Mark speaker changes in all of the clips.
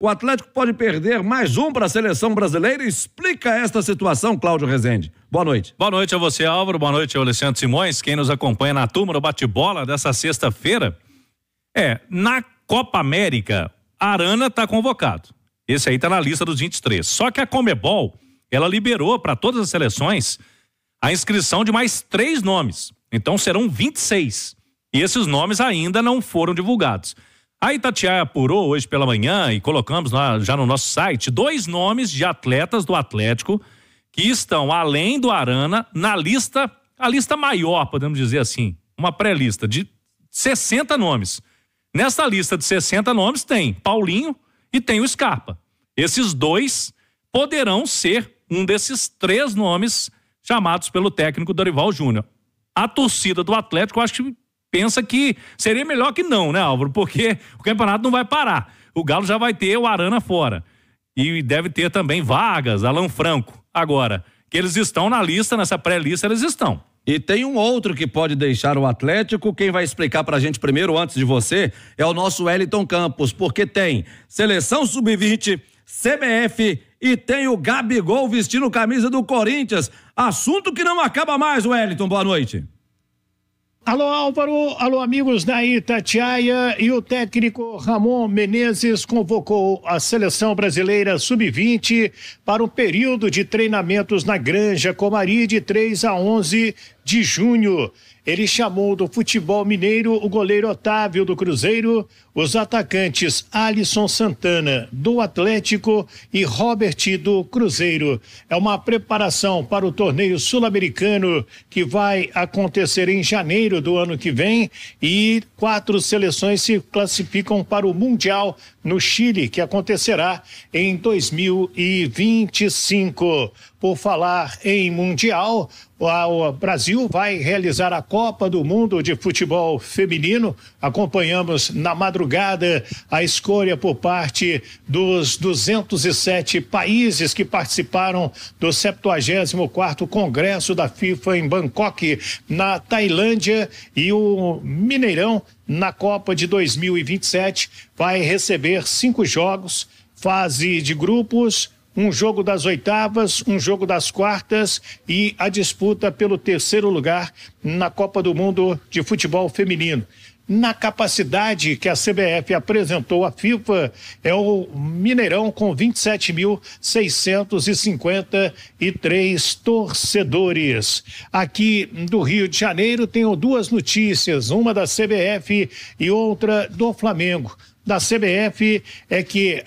Speaker 1: O Atlético pode perder mais um para a seleção brasileira. Explica esta situação, Cláudio Rezende.
Speaker 2: Boa noite. Boa noite a você, Álvaro. Boa noite Alessandro Simões, quem nos acompanha na turma do bate-bola dessa sexta-feira. É, na Copa América, Arana está convocado. Esse aí está na lista dos 23. Só que a Comebol, ela liberou para todas as seleções a inscrição de mais três nomes. Então serão 26. E esses nomes ainda não foram divulgados. A Itatiaia apurou hoje pela manhã e colocamos lá, já no nosso site dois nomes de atletas do Atlético que estão além do Arana na lista, a lista maior, podemos dizer assim, uma pré-lista de 60 nomes. Nessa lista de 60 nomes tem Paulinho e tem o Scarpa. Esses dois poderão ser um desses três nomes chamados pelo técnico Dorival Júnior. A torcida do Atlético, eu acho que pensa que seria melhor que não, né, Álvaro? Porque o campeonato não vai parar. O Galo já vai ter o Arana fora. E deve ter também Vargas, Alan Franco. Agora, que eles estão na lista, nessa pré-lista, eles estão. E tem um outro que pode deixar o Atlético. Quem vai
Speaker 1: explicar pra gente primeiro, antes de você, é o nosso Wellington Campos, porque tem seleção sub-20, CBF e tem o Gabigol vestindo camisa do Corinthians. Assunto que não acaba mais, Wellington. Boa noite.
Speaker 3: Alô Álvaro, alô amigos da Itatiaia e o técnico Ramon Menezes convocou a seleção brasileira sub-20 para um período de treinamentos na Granja Comari de 3 a 11 de junho. Ele chamou do futebol mineiro o goleiro Otávio do Cruzeiro, os atacantes Alisson Santana do Atlético e Robert do Cruzeiro. É uma preparação para o torneio sul-americano que vai acontecer em janeiro do ano que vem e quatro seleções se classificam para o Mundial no Chile, que acontecerá em 2025. Por falar em Mundial, o Brasil vai realizar a Copa Copa do Mundo de Futebol Feminino. Acompanhamos na madrugada a escolha por parte dos 207 países que participaram do 74º Congresso da FIFA em Bangkok, na Tailândia, e o Mineirão na Copa de 2027 vai receber cinco jogos, fase de grupos um jogo das oitavas, um jogo das quartas e a disputa pelo terceiro lugar na Copa do Mundo de Futebol Feminino na capacidade que a CBF apresentou à FIFA é o Mineirão com 27.653 torcedores. Aqui do Rio de Janeiro tenho duas notícias, uma da CBF e outra do Flamengo da CBF é que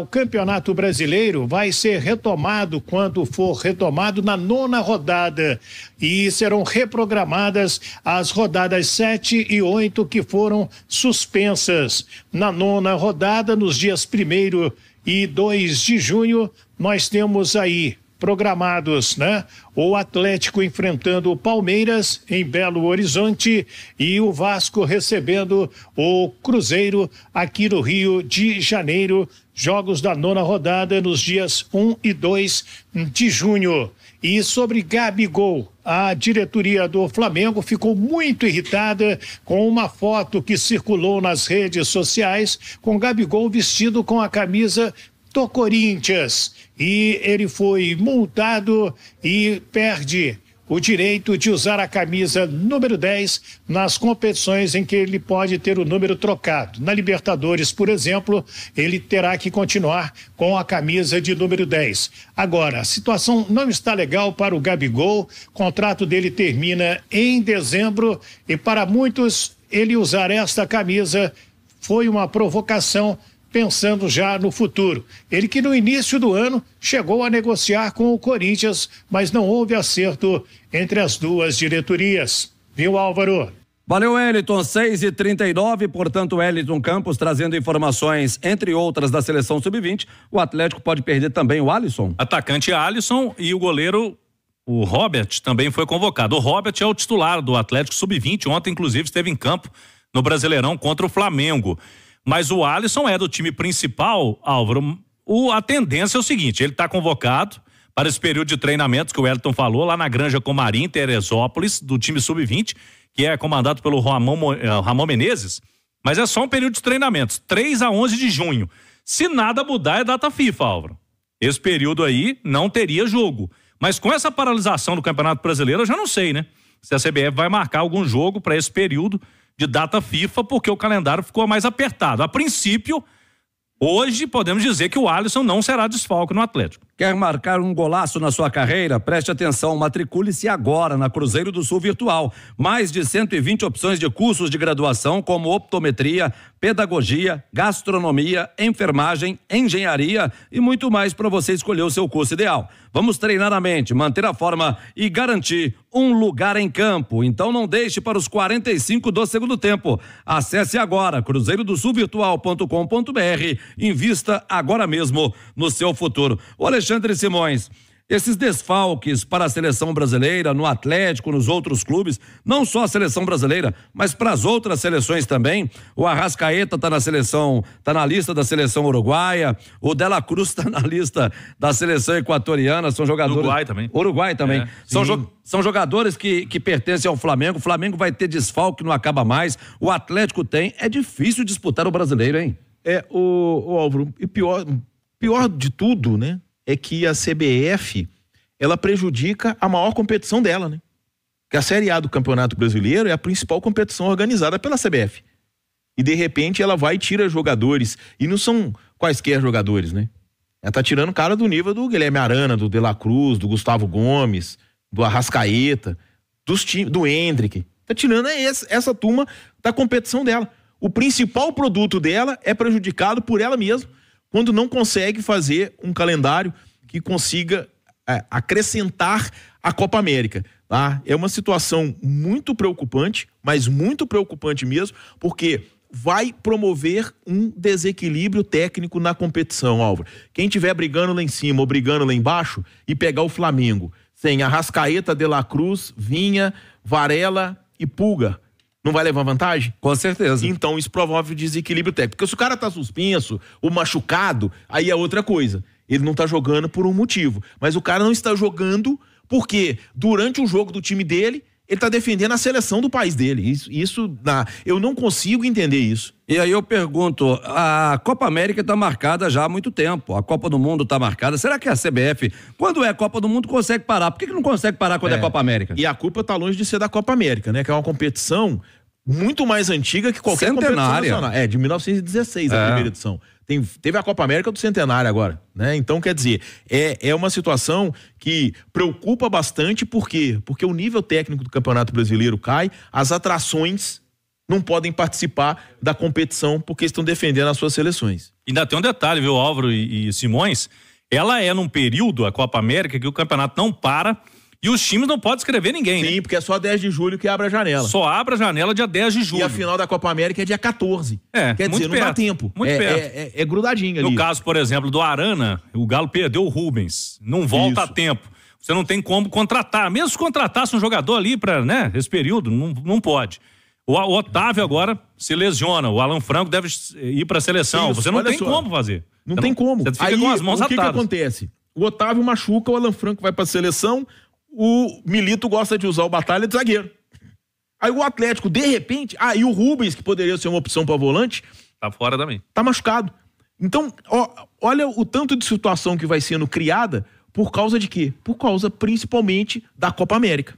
Speaker 3: o Campeonato Brasileiro vai ser retomado quando for retomado na nona rodada e serão reprogramadas as rodadas 7 e 8 que foram suspensas. Na nona rodada, nos dias 1 e 2 de junho, nós temos aí programados, né? O Atlético enfrentando o Palmeiras em Belo Horizonte e o Vasco recebendo o Cruzeiro aqui no Rio de Janeiro. Jogos da nona rodada nos dias 1 e 2 de junho. E sobre Gabigol, a diretoria do Flamengo ficou muito irritada com uma foto que circulou nas redes sociais com Gabigol vestido com a camisa do Corinthians. E ele foi multado e perde o direito de usar a camisa número 10 nas competições em que ele pode ter o número trocado. Na Libertadores, por exemplo, ele terá que continuar com a camisa de número 10. Agora, a situação não está legal para o Gabigol, o contrato dele termina em dezembro e para muitos ele usar esta camisa foi uma provocação pensando já no futuro. Ele que no início do ano chegou a negociar com o Corinthians, mas não houve acerto entre as duas diretorias. Viu, Álvaro? Valeu, Eliton.
Speaker 1: 6 e 39 portanto, Eliton Campos trazendo informações, entre outras, da seleção sub-20.
Speaker 2: O Atlético pode perder também o Alisson. Atacante Alisson e o goleiro. O Robert também foi convocado. O Robert é o titular do Atlético Sub-20. Ontem, inclusive, esteve em campo no Brasileirão contra o Flamengo. Mas o Alisson é do time principal, Álvaro. O, a tendência é o seguinte: ele está convocado para esse período de treinamentos que o Elton falou, lá na Granja Comarim, Teresópolis, do time sub-20, que é comandado pelo Ramon, eh, Ramon Menezes. Mas é só um período de treinamentos, 3 a 11 de junho. Se nada mudar, é data FIFA, Álvaro. Esse período aí não teria jogo. Mas com essa paralisação do Campeonato Brasileiro, eu já não sei, né? Se a CBF vai marcar algum jogo para esse período de data FIFA, porque o calendário ficou mais apertado. A princípio, Hoje podemos dizer que o Alisson não será desfalque no Atlético. Quer marcar um golaço na sua carreira? Preste atenção,
Speaker 1: matricule-se agora na Cruzeiro do Sul Virtual. Mais de 120 opções de cursos de graduação, como optometria, pedagogia, gastronomia, enfermagem, engenharia e muito mais para você escolher o seu curso ideal. Vamos treinar a mente, manter a forma e garantir um lugar em campo. Então não deixe para os 45 do segundo tempo. Acesse agora cruzeirodosulvirtual.com.br. Invista agora mesmo no seu futuro. O Alexandre Simões. Esses desfalques para a seleção brasileira, no Atlético, nos outros clubes, não só a seleção brasileira, mas para as outras seleções também. O Arrascaeta está na seleção, está na lista da seleção uruguaia, o Dela Cruz está na lista da seleção equatoriana, são jogadores. Uruguai também. Uruguai também. É, são, jo... são jogadores que, que pertencem ao Flamengo. O Flamengo vai ter desfalque, não acaba mais. O Atlético tem. É difícil disputar o brasileiro, hein?
Speaker 4: É, o, o Álvaro, e pior, pior de tudo, né? é que a CBF ela prejudica a maior competição dela, né? Que a Série A do Campeonato Brasileiro é a principal competição organizada pela CBF. E de repente ela vai e tira jogadores. E não são quaisquer jogadores, né? Ela tá tirando cara do nível do Guilherme Arana, do De La Cruz, do Gustavo Gomes, do Arrascaeta, dos do Hendrick. Tá tirando é essa turma da competição dela. O principal produto dela é prejudicado por ela mesma quando não consegue fazer um calendário que consiga é, acrescentar a Copa América. Tá? É uma situação muito preocupante, mas muito preocupante mesmo, porque vai promover um desequilíbrio técnico na competição, Álvaro. Quem tiver brigando lá em cima ou brigando lá embaixo e pegar o Flamengo, sem Arrascaeta, De La Cruz, Vinha, Varela e Pulga não vai levar vantagem? Com certeza. Então isso promove o desequilíbrio técnico. Porque se o cara tá suspenso, o machucado, aí é outra coisa. Ele não tá jogando por um motivo. Mas o cara não está jogando porque durante o jogo do time dele, ele está defendendo a seleção do país dele. Isso, isso eu não consigo entender isso.
Speaker 1: E aí eu pergunto: a Copa América está marcada já há muito tempo, a Copa do Mundo está marcada. Será que a CBF, quando é Copa do Mundo, consegue parar? Por que, que não consegue
Speaker 4: parar quando é, é Copa América? E a culpa está longe de ser da Copa América, né? Que é uma competição muito mais antiga que qualquer Centenária. competição nacional. É, de 1916, a é. primeira edição. Tem, teve a Copa América do Centenário agora, né? Então, quer dizer, é, é uma situação que preocupa bastante, por quê? Porque o nível técnico do Campeonato Brasileiro cai, as atrações não podem participar da competição porque estão defendendo as suas seleções.
Speaker 2: Ainda tem um detalhe, viu, Álvaro e, e Simões? Ela é num período, a Copa América, que o campeonato não para e os
Speaker 4: times não podem escrever ninguém. Né? Sim, né? porque é só 10 de julho que abre a janela. Só abre a janela dia 10 de julho. E a final da Copa América é dia 14. É, Quer muito dizer, perto, não dá tempo. Muito é, perto. É, é, é grudadinho
Speaker 2: ali. No caso, por exemplo, do Arana, o Galo perdeu o Rubens. Não volta Isso. a tempo. Você não tem como contratar. Mesmo se contratasse um jogador ali para né, esse período, não, não pode. O, Otávio agora se lesiona. O Alan Franco deve ir para a seleção. Isso, você não tem só. como fazer. Não tem como. Você fica Aí, com as mãos o que atadas. O que
Speaker 4: acontece? O Otávio machuca, o Alan Franco vai para a seleção, o Milito gosta de usar o Batalha de zagueiro. Aí o Atlético, de repente, ah, e o Rubens, que poderia ser uma opção para volante, tá fora também. Tá machucado. Então, ó, olha o tanto de situação que vai sendo criada por causa de quê? Por causa principalmente da Copa América.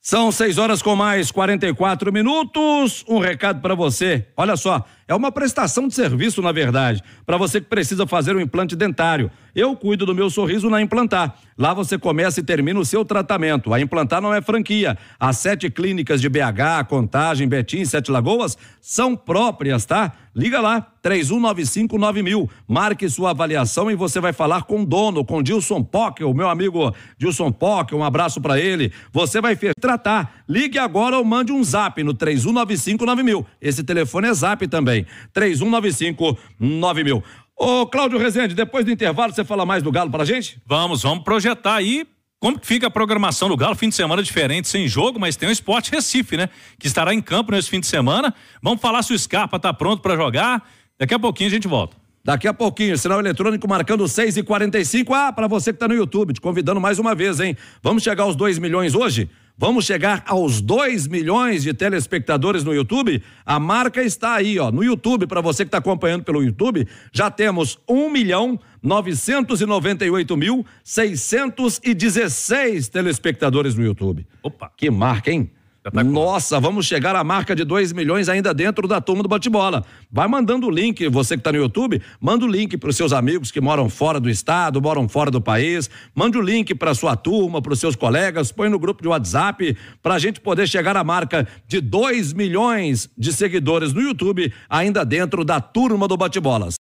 Speaker 1: São 6 horas com mais 44 minutos. Um recado para você. Olha só, é uma prestação de serviço, na verdade, para você que precisa fazer um implante dentário. Eu cuido do meu sorriso na Implantar. Lá você começa e termina o seu tratamento. A Implantar não é franquia. As sete clínicas de BH, Contagem, Betim, Sete Lagoas são próprias, tá? Liga lá, 31959000. Marque sua avaliação e você vai falar com o dono, com Dilson Pockel, meu amigo Dilson Pockel, um abraço para ele. Você vai tratar. Ligue agora ou mande um zap no 31959000. Esse telefone é zap também também. 3195 9000. Ô, Cláudio Rezende, depois do intervalo você fala mais do Galo pra gente?
Speaker 2: Vamos, vamos projetar aí como que fica a programação do Galo, fim de semana diferente, sem jogo, mas tem o Esporte Recife, né? Que estará em campo nesse fim de semana. Vamos falar se o Scarpa tá pronto para jogar. Daqui a pouquinho a gente volta. Daqui a pouquinho, sinal
Speaker 1: eletrônico marcando 6 e 45 Ah, para você que tá no YouTube, te convidando mais uma vez, hein? Vamos chegar aos 2 milhões hoje? Vamos chegar aos 2 milhões de telespectadores no YouTube? A marca está aí, ó, no YouTube, para você que está acompanhando pelo YouTube, já temos 1 milhão 998 mil 616 telespectadores no YouTube. Opa! Que marca, hein? Tá Nossa, vamos chegar à marca de 2 milhões ainda dentro da turma do bate-bola. Vai mandando o link, você que está no YouTube, manda o link para os seus amigos que moram fora do estado, moram fora do país. Mande o link para sua turma, para os seus colegas, põe no grupo de WhatsApp para a gente poder chegar à marca de 2 milhões de seguidores no YouTube ainda dentro da turma do bate-bola.